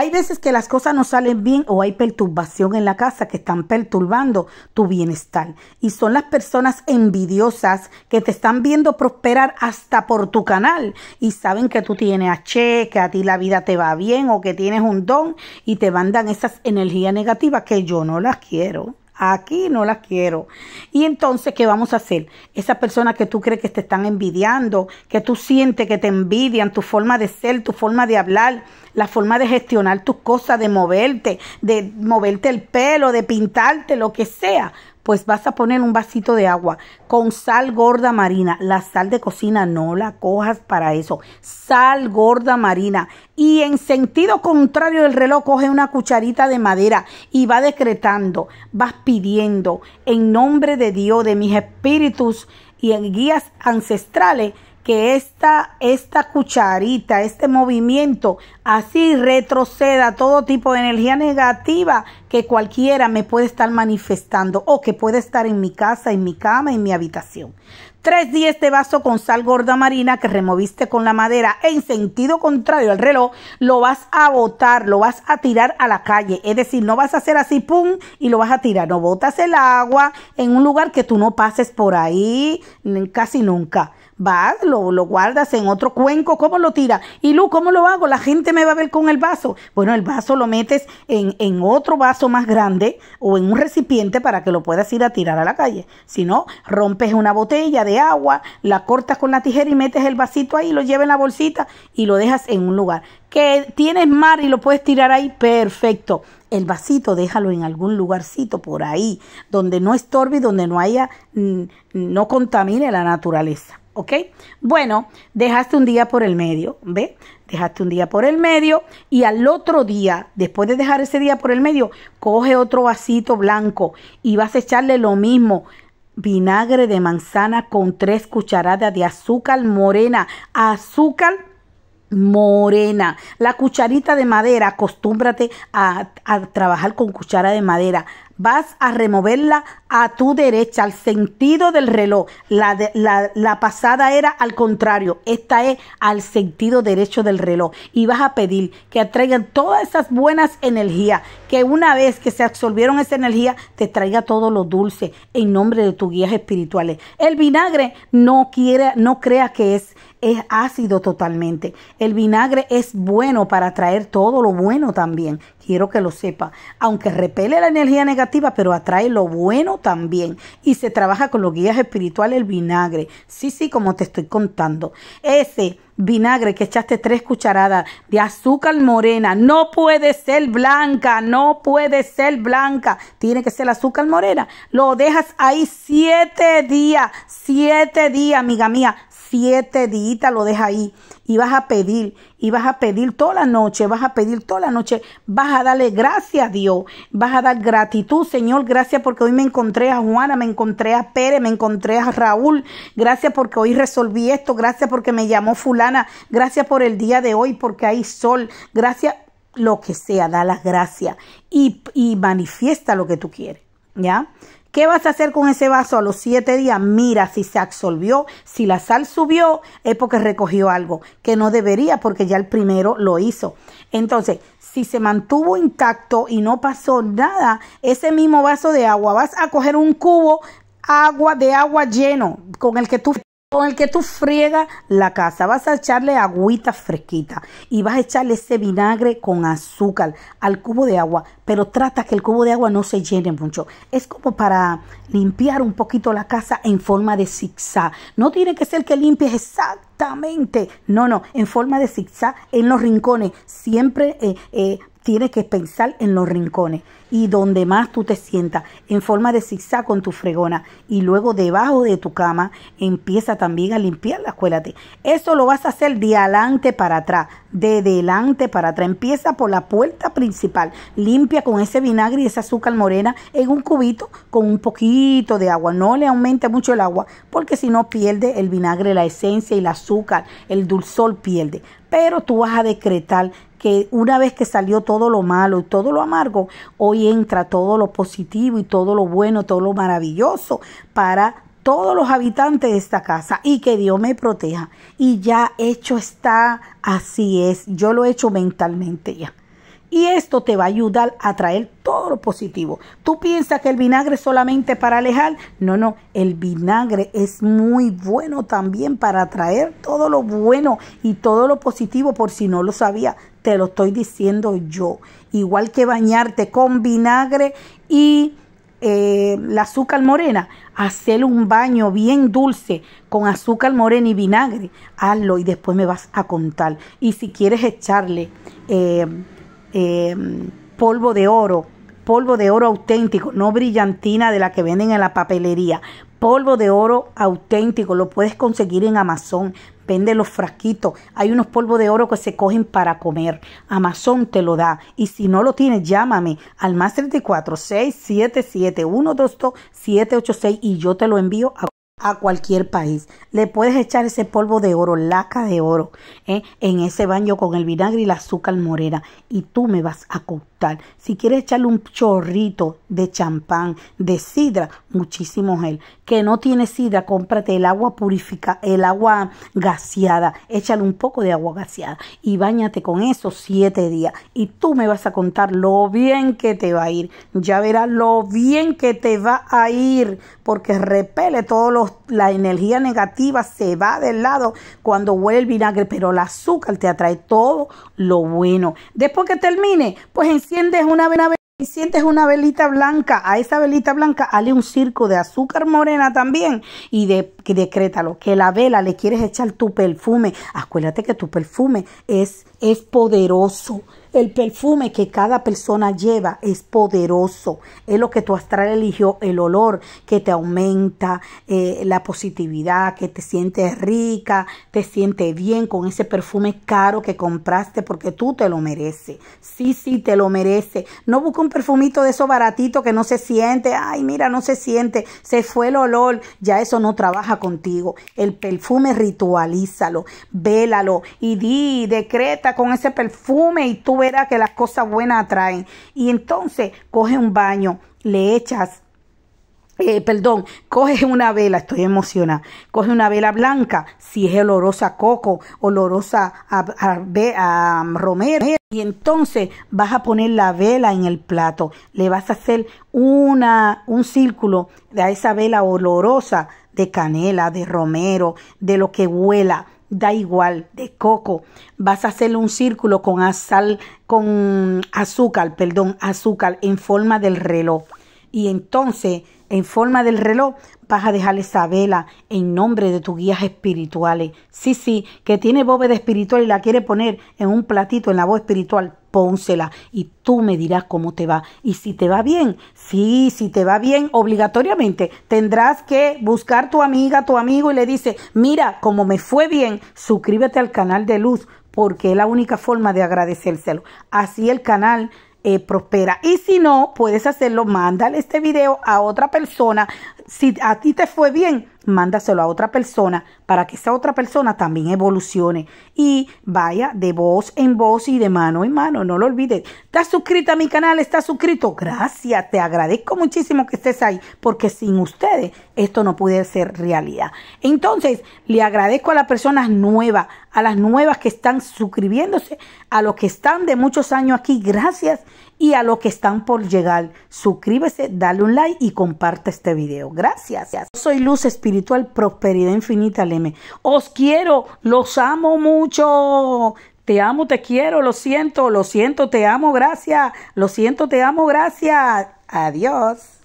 Hay veces que las cosas no salen bien o hay perturbación en la casa que están perturbando tu bienestar. Y son las personas envidiosas que te están viendo prosperar hasta por tu canal y saben que tú tienes a che, que a ti la vida te va bien o que tienes un don y te mandan esas energías negativas que yo no las quiero aquí no las quiero. Y entonces, ¿qué vamos a hacer? Esas personas que tú crees que te están envidiando, que tú sientes que te envidian, tu forma de ser, tu forma de hablar, la forma de gestionar tus cosas, de moverte, de moverte el pelo, de pintarte, lo que sea pues vas a poner un vasito de agua con sal gorda marina. La sal de cocina no la cojas para eso. Sal gorda marina. Y en sentido contrario del reloj, coge una cucharita de madera y va decretando, vas pidiendo en nombre de Dios, de mis espíritus y en guías ancestrales que esta, esta cucharita, este movimiento, así retroceda todo tipo de energía negativa que cualquiera me puede estar manifestando o que puede estar en mi casa, en mi cama, en mi habitación. Tres días de vaso con sal gorda marina que removiste con la madera en sentido contrario al reloj, lo vas a botar, lo vas a tirar a la calle. Es decir, no vas a hacer así, pum, y lo vas a tirar. No botas el agua en un lugar que tú no pases por ahí casi nunca vas, lo, lo guardas en otro cuenco, ¿cómo lo tiras? Y Lu, ¿cómo lo hago? La gente me va a ver con el vaso. Bueno, el vaso lo metes en, en otro vaso más grande o en un recipiente para que lo puedas ir a tirar a la calle. Si no, rompes una botella de agua, la cortas con la tijera y metes el vasito ahí, lo llevas en la bolsita y lo dejas en un lugar. Que tienes mar y lo puedes tirar ahí, perfecto. El vasito déjalo en algún lugarcito por ahí, donde no estorbe y donde no haya, mm, no contamine la naturaleza. ¿ok? Bueno, dejaste un día por el medio, ¿ve? Dejaste un día por el medio y al otro día, después de dejar ese día por el medio, coge otro vasito blanco y vas a echarle lo mismo. Vinagre de manzana con tres cucharadas de azúcar morena. Azúcar morena. La cucharita de madera, acostúmbrate a, trabajar con cuchara de madera. Vas a removerla a tu derecha, al sentido del reloj. La, pasada era al contrario, esta es al sentido derecho del reloj. Y vas a pedir que atraigan todas esas buenas energías, que una vez que se absorbieron esa energía, te traiga todo lo dulce en nombre de tus guías espirituales. El vinagre no, quiere, no crea que es es ácido totalmente. El vinagre es bueno para traer todo lo bueno también quiero que lo sepa. Aunque repele la energía negativa, pero atrae lo bueno también. Y se trabaja con los guías espirituales, el vinagre. Sí, sí, como te estoy contando. Ese vinagre que echaste tres cucharadas de azúcar morena. No puede ser blanca, no puede ser blanca. Tiene que ser azúcar morena. Lo dejas ahí siete días, siete días, amiga mía. Siete días lo dejas ahí y vas a pedir, y vas a pedir toda la noche, vas a pedir toda la noche, vas a darle gracias a Dios, vas a dar gratitud, Señor, gracias porque hoy me encontré a Juana, me encontré a Pérez, me encontré a Raúl, gracias porque hoy resolví esto, gracias porque me llamó fulana, gracias por el día de hoy, porque hay sol, gracias, lo que sea, da las gracias y, y manifiesta lo que tú quieres, ¿ya? ¿Qué vas a hacer con ese vaso a los siete días? Mira si se absorbió, si la sal subió, es porque recogió algo que no debería porque ya el primero lo hizo. Entonces, si se mantuvo intacto y no pasó nada, ese mismo vaso de agua, vas a coger un cubo agua de agua lleno con el que tú con el que tú friegas la casa. Vas a echarle agüita fresquita y vas a echarle ese vinagre con azúcar al cubo de agua, pero trata que el cubo de agua no se llene mucho. Es como para limpiar un poquito la casa en forma de zigzag. No tiene que ser que limpies exactamente, No, no, en forma de zigzag en los rincones. Siempre eh, eh Tienes que pensar en los rincones y donde más tú te sientas, en forma de zigzag con tu fregona. Y luego debajo de tu cama empieza también a limpiar la Eso lo vas a hacer de adelante para atrás, de delante para atrás. Empieza por la puerta principal. Limpia con ese vinagre y ese azúcar morena en un cubito con un poquito de agua. No le aumente mucho el agua porque si no pierde el vinagre, la esencia y el azúcar, el dulzor pierde. Pero tú vas a decretar que una vez que salió todo lo malo y todo lo amargo, hoy entra todo lo positivo y todo lo bueno, todo lo maravilloso para todos los habitantes de esta casa y que Dios me proteja. Y ya hecho está, así es, yo lo he hecho mentalmente ya. Y esto te va a ayudar a traer todo lo positivo. ¿Tú piensas que el vinagre es solamente para alejar? No, no, el vinagre es muy bueno también para traer todo lo bueno y todo lo positivo por si no lo sabía te lo estoy diciendo yo. Igual que bañarte con vinagre y eh, la azúcar morena, hacer un baño bien dulce con azúcar morena y vinagre, hazlo y después me vas a contar. Y si quieres echarle eh, eh, polvo de oro, polvo de oro auténtico, no brillantina de la que venden en la papelería, polvo de oro auténtico, lo puedes conseguir en Amazon, depende los frasquitos. Hay unos polvos de oro que se cogen para comer. Amazon te lo da. Y si no lo tienes, llámame al más 34 677 122 786 y yo te lo envío a cualquier país. Le puedes echar ese polvo de oro, laca de oro, ¿eh? en ese baño con el vinagre y la azúcar morena y tú me vas a costar. Si quieres echarle un chorrito de champán, de sidra, muchísimo gel que no tienes sidra cómprate el agua purifica el agua gaseada, échale un poco de agua gaseada y bañate con eso siete días. Y tú me vas a contar lo bien que te va a ir. Ya verás lo bien que te va a ir, porque repele todos la energía negativa, se va del lado cuando huele el vinagre, pero el azúcar te atrae todo lo bueno. Después que termine, pues enciendes una y sientes una velita blanca, a esa velita blanca hale un circo de azúcar morena también y de, decrétalo, que la vela le quieres echar tu perfume. Acuérdate que tu perfume es, es poderoso. El perfume que cada persona lleva es poderoso. Es lo que tu astral eligió, el olor que te aumenta eh, la positividad, que te sientes rica, te sientes bien con ese perfume caro que compraste porque tú te lo mereces. Sí, sí, te lo mereces. No busca un perfumito de eso baratito que no se siente. Ay, mira, no se siente. Se fue el olor. Ya eso no trabaja contigo. El perfume ritualízalo, vélalo y di, decreta con ese perfume y tú que las cosas buenas atraen. Y entonces coge un baño, le echas eh, perdón, coge una vela, estoy emocionada, coge una vela blanca, si es olorosa coco, olorosa a, romero, y entonces vas a poner la vela en el plato, le vas a hacer una, un círculo de esa vela olorosa de canela, de romero, de lo que huela, da igual, de coco. Vas a hacerle un círculo con, azal, con azúcar, perdón, azúcar en forma del reloj. Y entonces, en forma del reloj, vas a dejar esa vela en nombre de tus guías espirituales. Sí, sí, que tiene bóveda espiritual y la quiere poner en un platito en la voz espiritual pónsela y tú me dirás cómo te va. Y si te va bien, sí, si te va bien, obligatoriamente tendrás que buscar tu amiga, tu amigo y le dice, mira, como me fue bien, suscríbete al canal de luz porque es la única forma de agradecérselo. Así el canal eh, prospera. Y si no, puedes hacerlo, mándale este video a otra persona. Si a ti te fue bien, mándaselo a otra persona para que esa otra persona también evolucione y vaya de voz en voz y de mano en mano. No lo olvides. ¿Estás suscrita a mi canal? ¿Estás suscrito? Gracias. Te agradezco muchísimo que estés ahí porque sin ustedes esto no puede ser realidad. Entonces, le agradezco a las personas nuevas, a las nuevas que están suscribiéndose, a los que están de muchos años aquí. Gracias y a los que están por llegar. Suscríbese, dale un like y comparte este video. Gracias. Soy Luz Espiritual Prosperidad Infinita Leme. Os quiero, los amo mucho. Te amo, te quiero, lo siento, lo siento, te amo, gracias. Lo siento, te amo, gracias. Adiós.